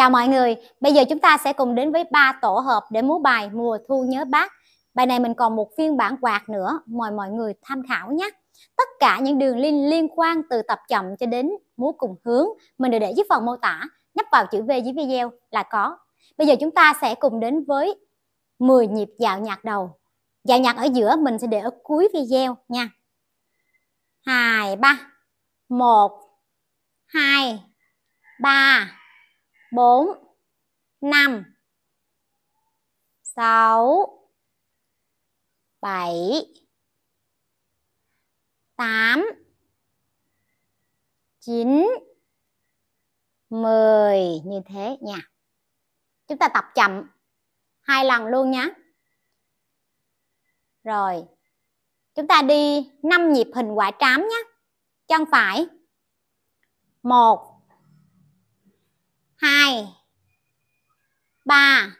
Chào mọi người, bây giờ chúng ta sẽ cùng đến với ba tổ hợp để múa bài Mùa Thu Nhớ Bác. Bài này mình còn một phiên bản quạt nữa, mời mọi người tham khảo nhé. Tất cả những đường link liên quan từ tập chậm cho đến múa cùng hướng mình đều để dưới phần mô tả, nhấp vào chữ V dưới video là có. Bây giờ chúng ta sẽ cùng đến với 10 nhịp dạo nhạc đầu. Dạo nhạc ở giữa mình sẽ để ở cuối video nha. 2 3 1 2 3 4 5 6 7 8 9 10 như thế nha. Chúng ta tập chậm hai lần luôn nhé. Rồi. Chúng ta đi 5 nhịp hình quả trám nhé. Chân phải. 1 2 3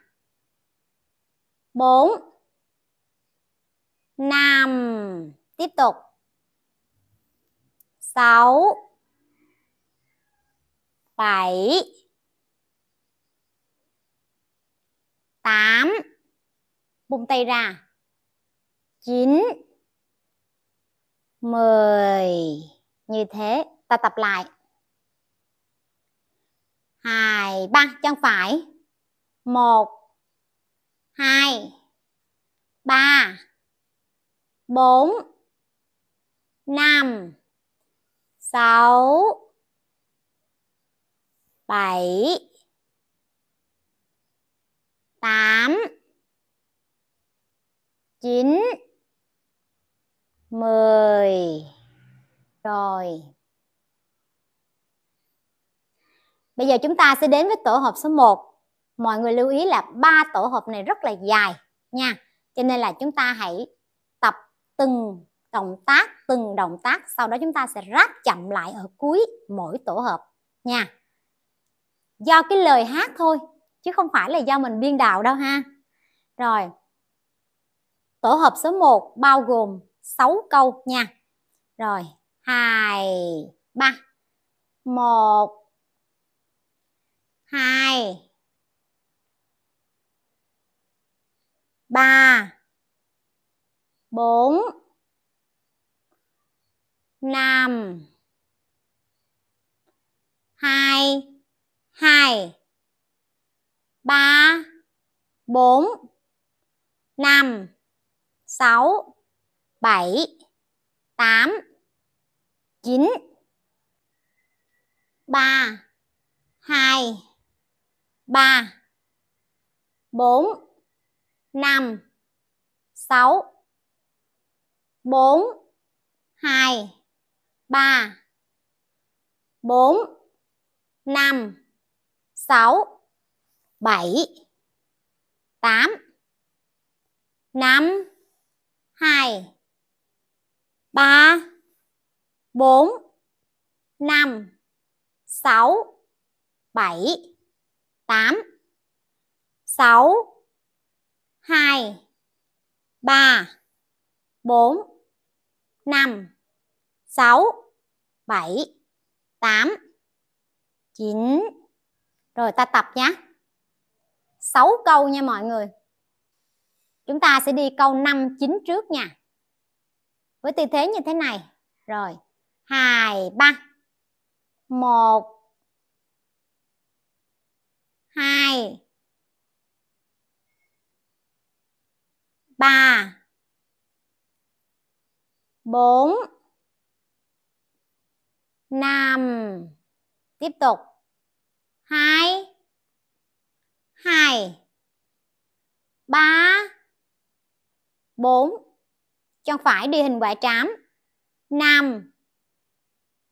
4 5 tiếp tục 6 7 8 buông tay ra 9 10 như thế ta tập lại hai ba chân phải một hai ba bốn năm sáu bảy tám chín mười rồi Bây giờ chúng ta sẽ đến với tổ hợp số 1. Mọi người lưu ý là ba tổ hợp này rất là dài nha. Cho nên là chúng ta hãy tập từng động tác, từng động tác, sau đó chúng ta sẽ ráp chậm lại ở cuối mỗi tổ hợp nha. Do cái lời hát thôi, chứ không phải là do mình biên đạo đâu ha. Rồi. Tổ hợp số 1 bao gồm 6 câu nha. Rồi, 2 3 1 hai ba bốn năm hai hai ba bốn năm sáu bảy tám chín ba hai 3 4 5 6 4 2 3 4 5 6 7 8 5 2 3 4 5 6 7 8 6 2 3 4 5 6 7 8 9 Rồi ta tập nhé 6 câu nha mọi người Chúng ta sẽ đi câu 5 9 trước nha Với tư thế như thế này Rồi 2 3 1 hai ba bốn năm tiếp tục hai hai ba bốn cho phải đi hình quả trám năm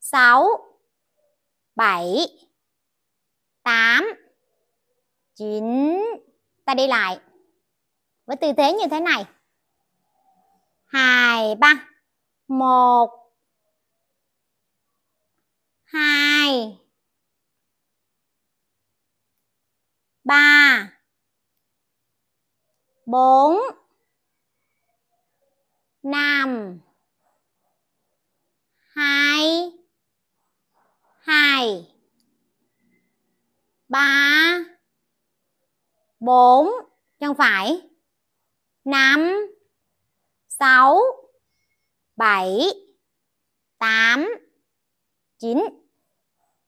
sáu bảy tám 9 ta đi lại với tư thế như thế này 2 3 1 2 3 4 5 2 2 3 4 chân phải 5 6 7 8 9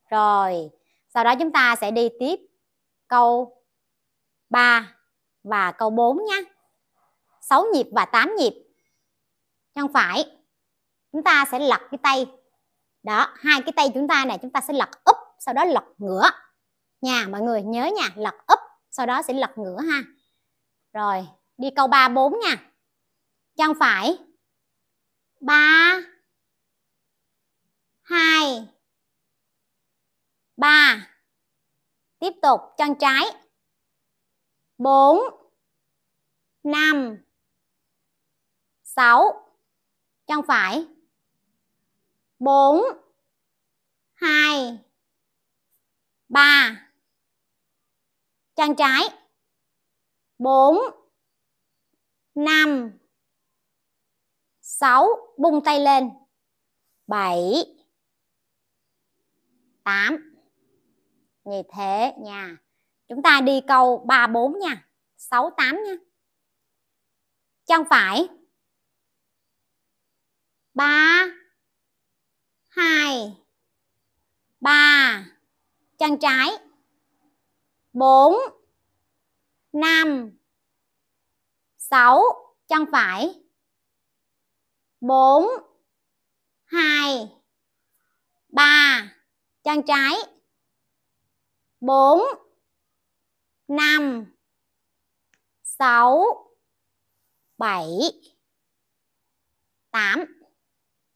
Rồi, sau đó chúng ta sẽ đi tiếp câu 3 và câu 4 nha. 6 nhịp và 8 nhịp. Chân phải chúng ta sẽ lật cái tay. Đó, hai cái tay chúng ta này chúng ta sẽ lật úp, sau đó lật ngửa. Nha, mọi người nhớ nha, lật úp sau đó sẽ lật ngửa ha rồi đi câu 3 4 nha chân phải 3 2 3 tiếp tục chân trái 4 5 6 chân phải 4 2 3 Chân trái 4 5 6 Bung tay lên 7 8 Như thế nha Chúng ta đi câu 3 4 nha 6 8 nha Chân phải 3 2 3 Chân trái 4 5 6 chân phải 4 2 3 chân trái 4 5 6 7 8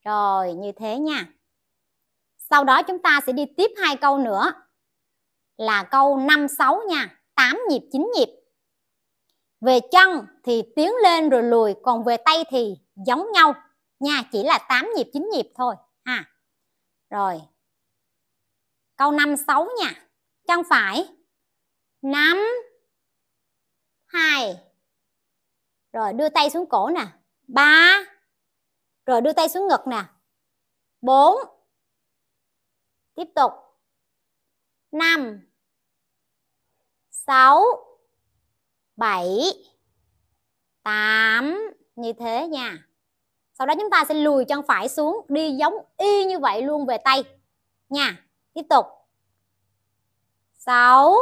Rồi như thế nha Sau đó chúng ta sẽ đi tiếp hai câu nữa là câu 5 6 nha, 8 nhịp 9 nhịp. Về chân thì tiến lên rồi lùi, còn về tay thì giống nhau nha, chỉ là 8 nhịp 9 nhịp thôi ha. À. Rồi. Câu 5 6 nha. Chân phải 5 2 Rồi đưa tay xuống cổ nè. 3 Rồi đưa tay xuống ngực nè. 4 Tiếp tục 5 6 7 8 như thế nha. Sau đó chúng ta sẽ lùi chân phải xuống đi giống y như vậy luôn về tay nha. Tiếp tục. 6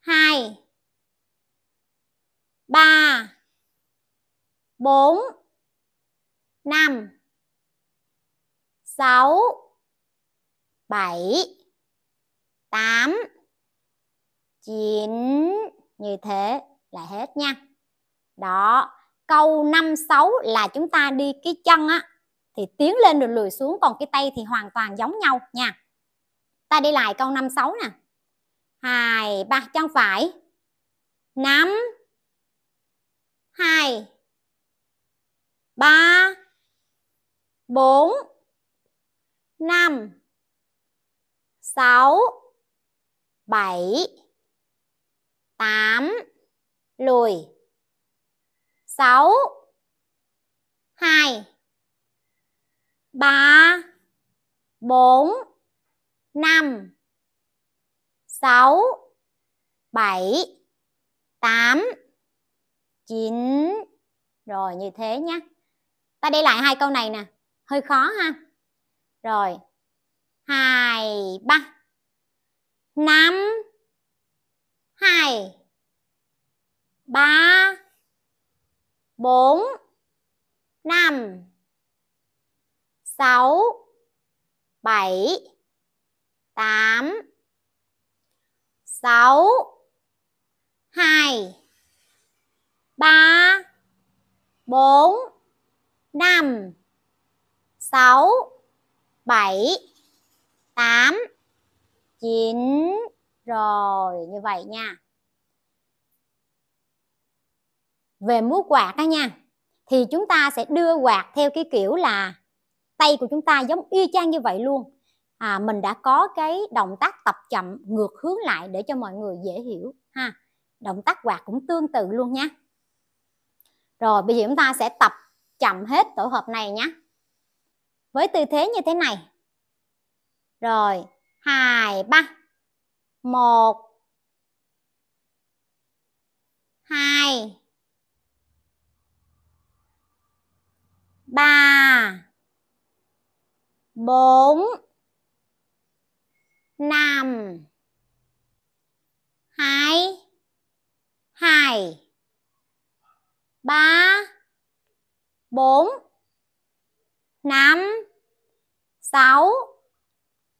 2 3 4 5 6 7 8 9 như thế là hết nha. Đó, câu 5 6 là chúng ta đi cái chân á thì tiến lên rồi lùi xuống còn cái tay thì hoàn toàn giống nhau nha. Ta đi lại câu 5 6 nè. 2 3 chân phải. 5 2 3 4 5 6 7 8 lùi 6 2 3 4 5 6 7 8 9 rồi như thế nhé ta đi lại hai câu này nè hơi khó ha rồi hai ba năm hai ba bốn năm sáu bảy tám sáu hai ba bốn năm sáu bảy 8 9 rồi như vậy nha về múa quạt đó nha thì chúng ta sẽ đưa quạt theo cái kiểu là tay của chúng ta giống y chang như vậy luôn à, mình đã có cái động tác tập chậm ngược hướng lại để cho mọi người dễ hiểu ha động tác quạt cũng tương tự luôn nha rồi bây giờ chúng ta sẽ tập chậm hết tổ hợp này nhé với tư thế như thế này rồi hai ba một hai ba bốn năm hai hai ba bốn năm sáu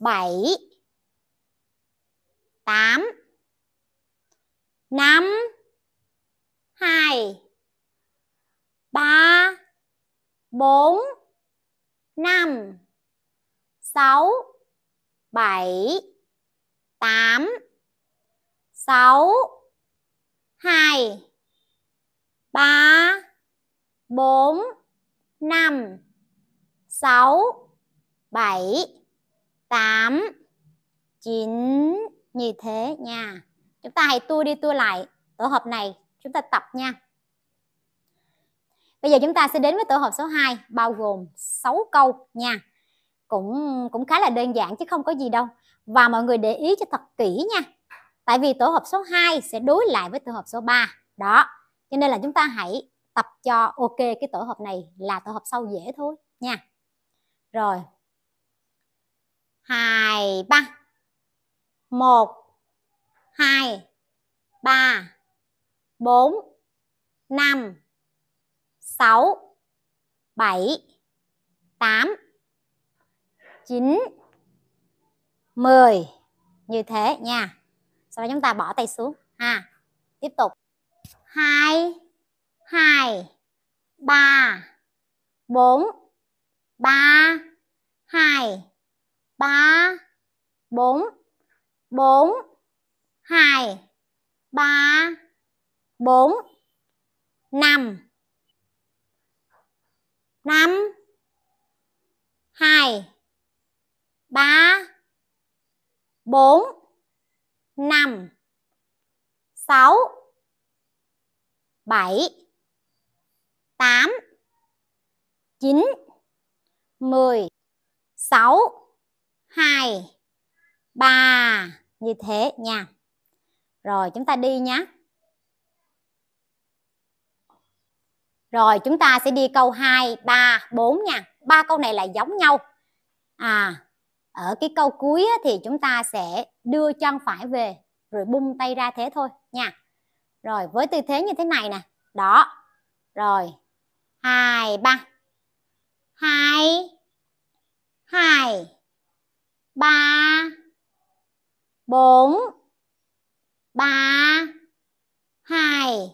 bảy tám năm hai ba bốn năm sáu bảy tám sáu hai ba bốn năm sáu bảy 8 9 như thế nha chúng ta hãy tua đi tua lại tổ hợp này chúng ta tập nha bây giờ chúng ta sẽ đến với tổ hợp số 2 bao gồm 6 câu nha cũng cũng khá là đơn giản chứ không có gì đâu và mọi người để ý cho thật kỹ nha tại vì tổ hợp số 2 sẽ đối lại với tổ hợp số 3 đó cho nên là chúng ta hãy tập cho ok cái tổ hợp này là tổ hợp sau dễ thôi nha rồi hai ba một hai ba bốn năm sáu bảy tám chín mười như thế nha. Sau đó chúng ta bỏ tay xuống ha. Tiếp tục. hai hai ba bốn ba hai ba bốn bốn hai ba bốn năm năm hai ba bốn năm sáu bảy tám chín mười sáu 2 3 như thế nha rồi chúng ta đi nhé rồi chúng ta sẽ đi câu 2 3 4 nha ba câu này là giống nhau à ở cái câu cuối thì chúng ta sẽ đưa chân phải về rồi bung tay ra thế thôi nha rồi với tư thế như thế này nè đó rồi hai ba hai hai ba bốn ba hai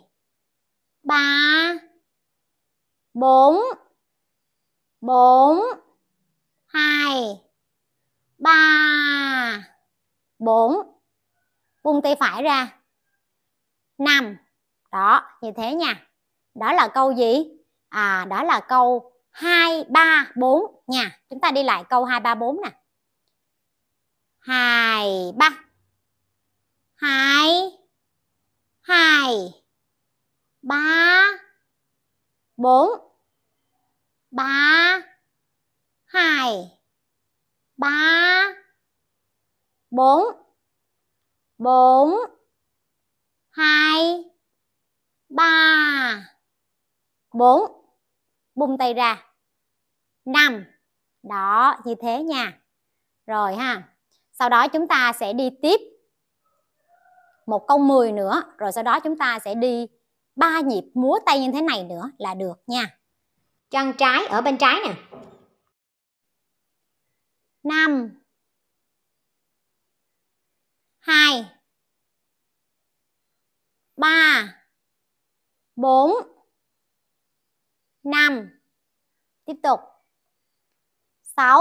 ba bốn bốn hai ba bốn vung tay phải ra năm đó như thế nha đó là câu gì à đó là câu hai ba bốn nha chúng ta đi lại câu hai ba bốn nè hai ba hai hai ba bốn ba hai ba bốn bốn hai ba bốn bung tay ra năm đó như thế nha rồi ha sau đó chúng ta sẽ đi tiếp một câu 10 nữa rồi sau đó chúng ta sẽ đi ba nhịp múa tay như thế này nữa là được nha chân trái ở bên trái nè 5 2 3 4 5 tiếp tục 6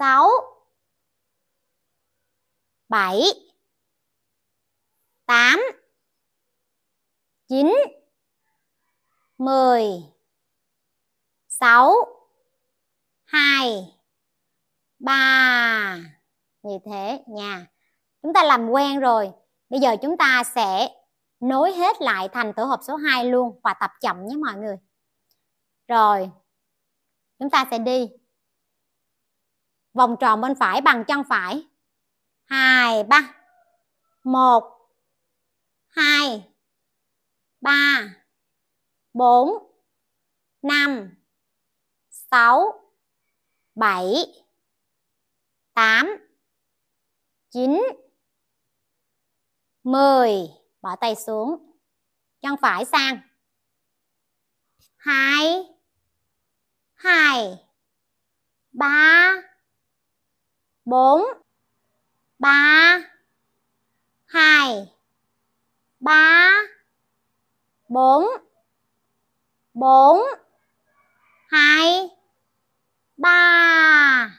6 7 8 9 10 6 2 3 như thế nha. Chúng ta làm quen rồi. Bây giờ chúng ta sẽ nối hết lại thành tổ hợp số 2 luôn và tập chậm nhé mọi người. Rồi. Chúng ta sẽ đi vòng tròn bên phải bằng chân phải hai ba một hai ba bốn năm sáu bảy tám chín mười bỏ tay xuống chân phải sang hai hai ba bốn ba hai ba bốn bốn hai ba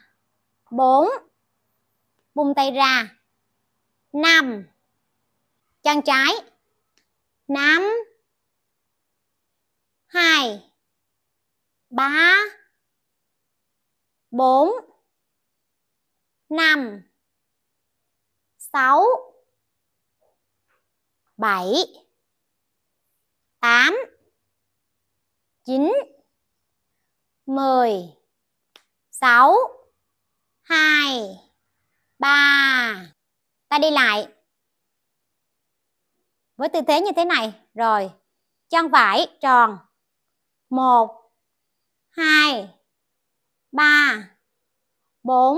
bốn Bung tay ra năm Chân trái năm hai ba bốn 5 6 7 8 9 10 6 2 3 Ta đi lại Với tư thế như thế này Rồi Chân vải tròn 1 2 3 4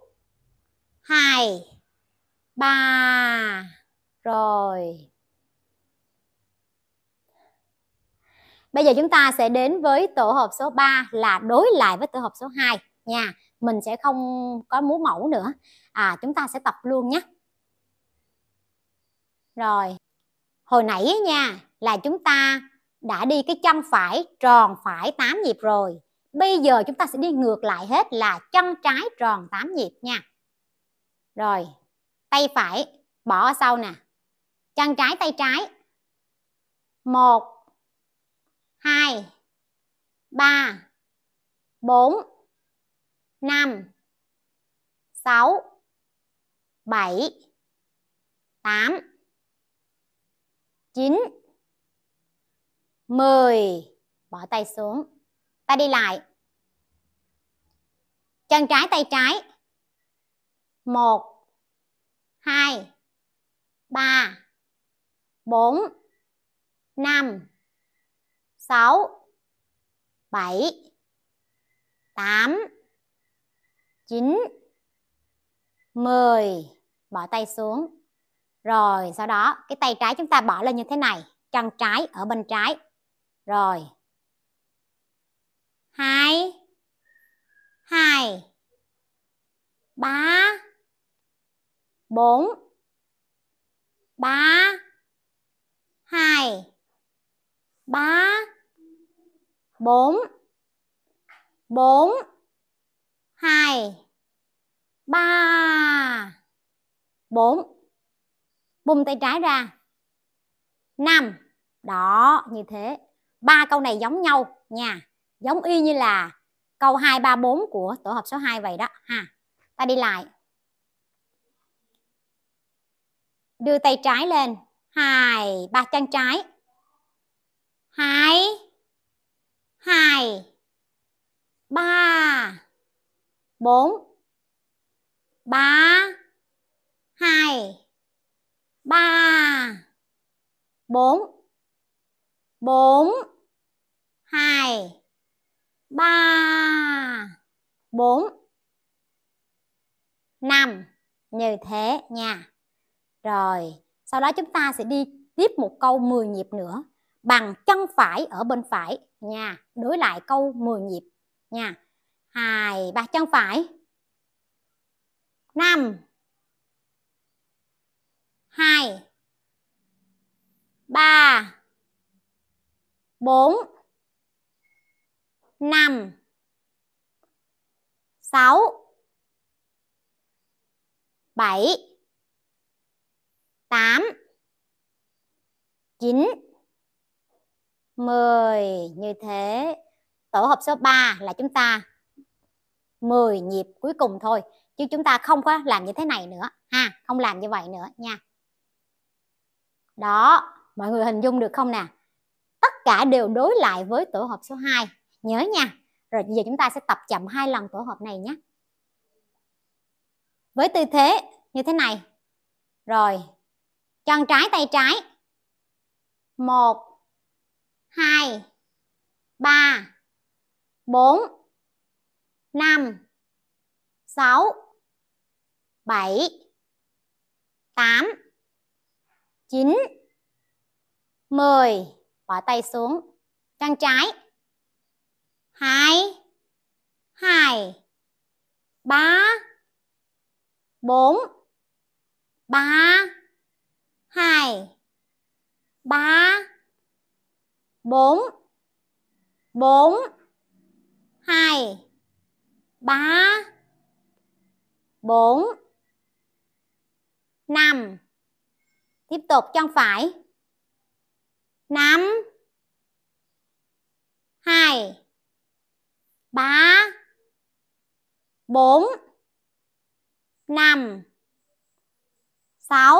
hai ba rồi Bây giờ chúng ta sẽ đến với tổ hợp số 3 là đối lại với tổ hợp số 2 nha. Mình sẽ không có múa mẫu nữa. À chúng ta sẽ tập luôn nhé. Rồi. Hồi nãy nha là chúng ta đã đi cái chân phải tròn phải 8 nhịp rồi. Bây giờ chúng ta sẽ đi ngược lại hết là chân trái tròn 8 nhịp nha rồi tay phải bỏ ở sau nè chân trái tay trái một hai ba bốn năm sáu bảy tám chín mười bỏ tay xuống ta đi lại chân trái tay trái 1 2 3 4 5 6 7 8 9 10 bỏ tay xuống rồi sau đó cái tay trái chúng ta bỏ lên như thế này chân trái ở bên trái rồi hai hai ba 4 3 2 3 4 4 2 3 4 bùng tay trái ra 5 Đó, như thế ba câu này giống nhau nha Giống y như là câu 2, 3, 4 của tổ hợp số 2 vậy đó ha Ta đi lại đưa tay trái lên hai ba chân trái hai hai ba bốn ba hai ba bốn bốn hai ba bốn năm như thế nha rồi, sau đó chúng ta sẽ đi tiếp một câu 10 nhịp nữa bằng chân phải ở bên phải nha, đối lại câu 10 nhịp nha. Hai, ba chân phải. năm hai ba bốn năm sáu bảy 8 9 10 như thế. Tổ hợp số 3 là chúng ta 10 nhịp cuối cùng thôi chứ chúng ta không có làm như thế này nữa ha, không làm như vậy nữa nha. Đó, mọi người hình dung được không nè? Tất cả đều đối lại với tổ hợp số 2. Nhớ nha. Rồi giờ chúng ta sẽ tập chậm hai lần tổ hợp này nhé. Với tư thế như thế này. Rồi, chân trái tay trái một hai ba bốn năm sáu bảy tám chín mười bỏ tay xuống chân trái hai hai ba bốn ba hai ba bốn bốn hai ba bốn năm tiếp tục chân phải năm hai ba bốn năm sáu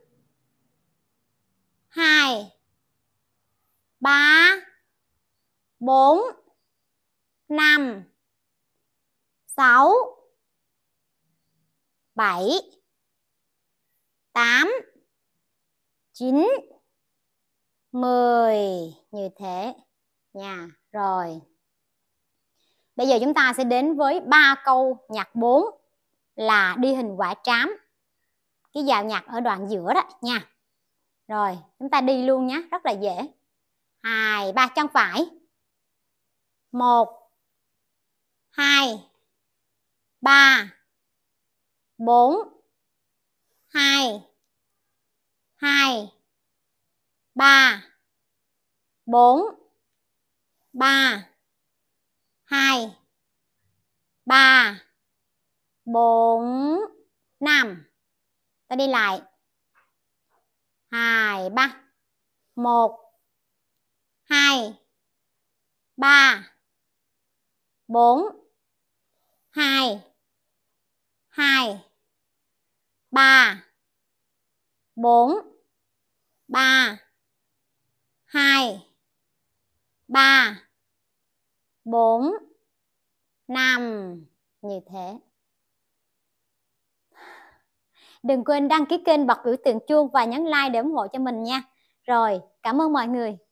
4 5 6 7 8 9 10 như thế nha. Rồi. Bây giờ chúng ta sẽ đến với ba câu nhạc 4 là đi hình quả trám. Cái dạo nhạc ở đoạn giữa đó nha. Rồi, chúng ta đi luôn nhé, rất là dễ. Hai, ba chân phải một hai ba bốn hai hai ba bốn ba hai ba bốn năm ta đi lại hai ba một hai ba 4 2 2 3 4 3 2 3 4 5 như thế Đừng quên đăng ký kênh bật biểu tượng chuông và nhấn like để ủng hộ cho mình nha. Rồi, cảm ơn mọi người.